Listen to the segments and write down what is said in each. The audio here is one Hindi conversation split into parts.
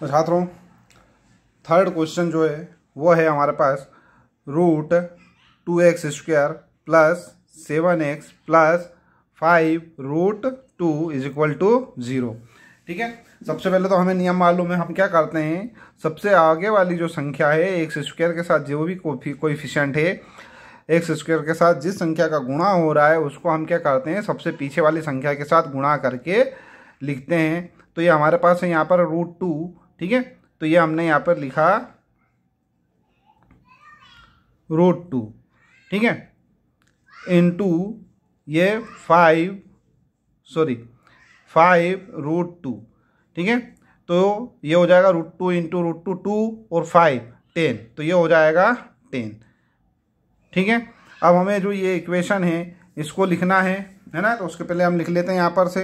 तो छात्रों थर्ड क्वेश्चन जो है वो है हमारे पास root two x square plus seven x plus five root two is equal to zero ठीक है सबसे पहले तो हमें नियम मालूम है हम क्या करते हैं सबसे आगे वाली जो संख्या है एक्स स्क्वायर के साथ जो भी कोफिशेंट है एक्स स्क्वायर के साथ जिस संख्या का गुणा हो रहा है उसको हम क्या करते हैं सबसे पीछे वाली संख्या के साथ गुणा करके लिखते हैं तो ये हमारे पास है यहाँ पर रूट टू ठीक है तो ये हमने यहाँ पर लिखा रूट टू ठीक है टू ये five sorry five root two ठीक है तो ये हो जाएगा root two into root two two और फाइव टेन तो ये हो जाएगा टेन ठीक है अब हमें जो ये इक्वेशन है इसको लिखना है है ना तो उसके पहले हम लिख लेते हैं यहाँ पर से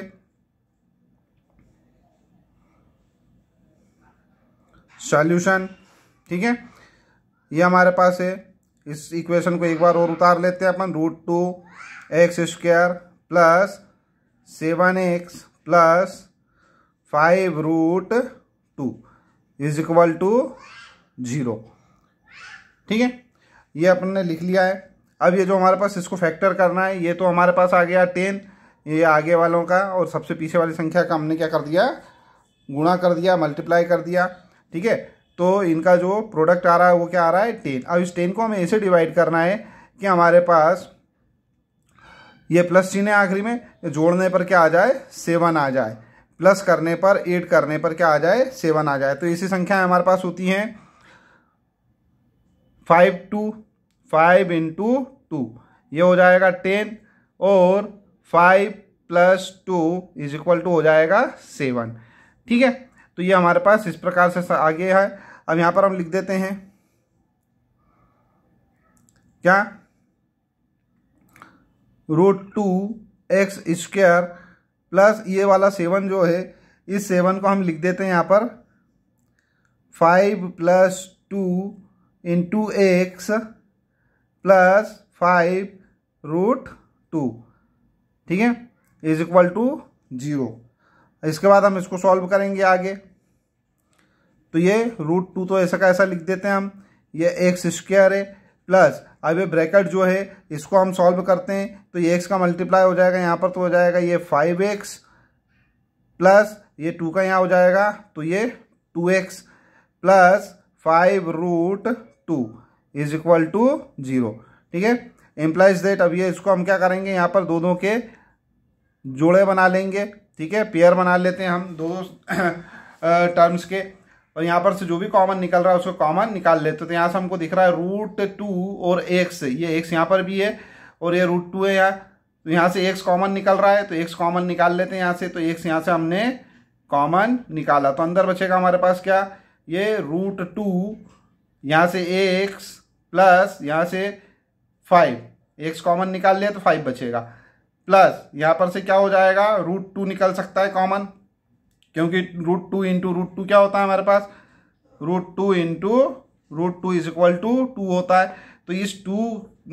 सॉल्यूशन ठीक है ये हमारे पास है इस इक्वेशन को एक बार और उतार लेते हैं अपन root two x square plus seven x plus five root two is equal to zero ठीक है ये अपन ने लिख लिया है अब ये जो हमारे पास इसको फैक्टर करना है ये तो हमारे पास आ गया टेन ये आगे वालों का और सबसे पीछे वाली संख्या का हमने क्या कर दिया गुणा कर दिया मल्टीप्लाई कर दिया ठीक है तो इनका जो प्रोडक्ट आ रहा है वो क्या आ रहा है टेन अब इस टेन को हमें ऐसे डिवाइड करना है कि हमारे पास ये प्लस चिन्ह है आखिरी में जोड़ने पर क्या आ जाए सेवन आ जाए प्लस करने पर एट करने पर क्या आ जाए सेवन आ जाए तो ऐसी संख्याएं हमारे पास होती हैं five two five into two ये हो जाएगा टेन और five plus two is equal to हो जाएगा सेवन ठीक है तो ये हमारे पास इस प्रकार से आगे है अब यहाँ पर हम लिख देते हैं क्या root two x square plus ये वाला सेवन जो है इस सेवन को हम लिख देते हैं यहाँ पर five plus two into x plus five root two ठीक है इज इक्वल टू जीरो इसके बाद हम इसको सॉल्व करेंगे आगे तो ये रूट टू तो ऐसा का ऐसा लिख देते हैं हम ये एक्स स्क्वेयर है प्लस अब ये ब्रैकेट जो है इसको हम सॉल्व करते हैं तो ये एक्स का मल्टीप्लाई हो जाएगा यहाँ पर तो हो जाएगा ये फाइव एक्स प्लस ये टू का यहाँ हो जाएगा तो ये two x plus five root two is equal to zero ठीक है एम्प्लाइज डेट अब ये इसको हम क्या करेंगे यहाँ पर दोनों के जोड़े बना लेंगे ठीक है पेयर बना लेते हैं हम दो टर्म्स के और यहाँ पर से जो भी कॉमन निकल रहा है उसको कॉमन निकाल लेते तो यहाँ से हमको दिख रहा है रूट टू और एक्स ये एक्स यहाँ पर भी है और ये रूट टू है यहाँ तो यहाँ से एक्स कॉमन निकल रहा है तो एक्स कॉमन निकाल लेते हैं यहाँ से तो एक्स यहाँ से हमने कॉमन निकाला तो अंदर बचेगा हमारे पास क्या ये रूट टू यहाँ से एक्स प्लस यहाँ से फाइव एक्स कॉमन निकाल लिया तो फाइव बचेगा प्लस यहाँ पर से क्या हो जाएगा रूट टू निकल सकता है कॉमन क्योंकि root two into root two क्या होता है हमारे पास root two into root two is equal to two होता है तो इस टू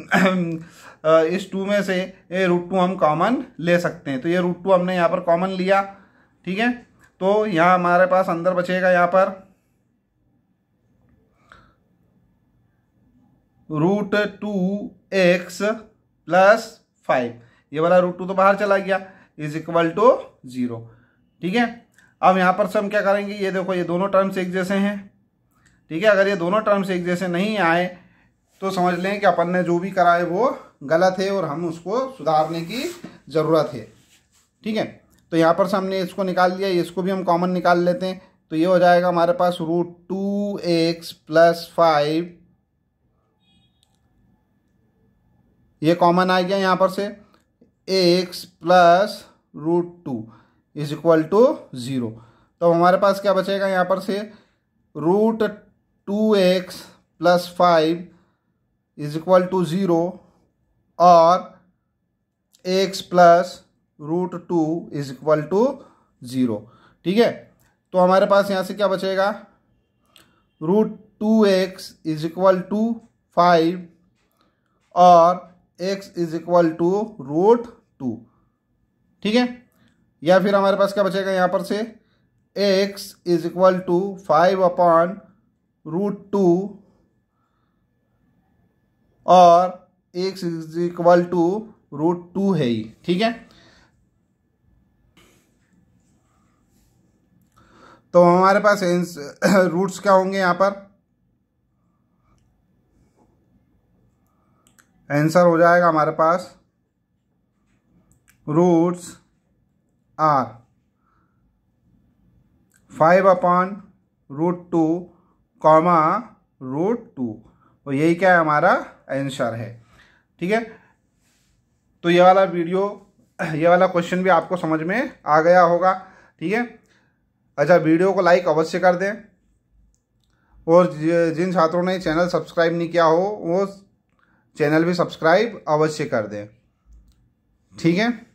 इस टू में से ये रूट टू हम कॉमन ले सकते हैं तो ये रूट टू हमने यहाँ पर कॉमन लिया ठीक है तो यहाँ हमारे पास अंदर बचेगा यहाँ पर root two x plus five ये वाला रूट टू तो बाहर चला गया इज इक्वल टू जीरो ठीक है अब यहां पर से हम क्या करेंगे ये देखो ये दोनों टर्म्स एक जैसे हैं ठीक है अगर ये दोनों टर्म्स एक जैसे नहीं आए तो समझ लें कि अपन ने जो भी करा है वो गलत है और हम उसको सुधारने की ज़रूरत है ठीक है तो यहाँ पर से हमने इसको निकाल लिया इसको भी हम कॉमन निकाल लेते हैं तो ये हो जाएगा हमारे पास root two x plus five ये कॉमन आ गया यहाँ पर से x plus root two is equal to zero तो हमारे पास क्या बचेगा यहाँ पर से root two x plus five is equal to zero और x plus root two is equal to zero ठीक है तो हमारे पास यहाँ से क्या बचेगा root two x is equal to five और x is equal to root two ठीक है या फिर हमारे पास क्या बचेगा यहां पर से x is equal to five upon root two और x is equal to root two है ही ठीक है तो हमारे पास रूट्स क्या होंगे यहां पर आंसर हो जाएगा हमारे पास roots are five upon root two comma root two और यही क्या है हमारा आंसर है ठीक है तो ये वाला वीडियो ये वाला क्वेश्चन भी आपको समझ में आ गया होगा ठीक है अच्छा वीडियो को लाइक अवश्य कर दें और जिन छात्रों ने चैनल सब्सक्राइब नहीं किया हो वो चैनल भी सब्सक्राइब अवश्य कर दें ठीक है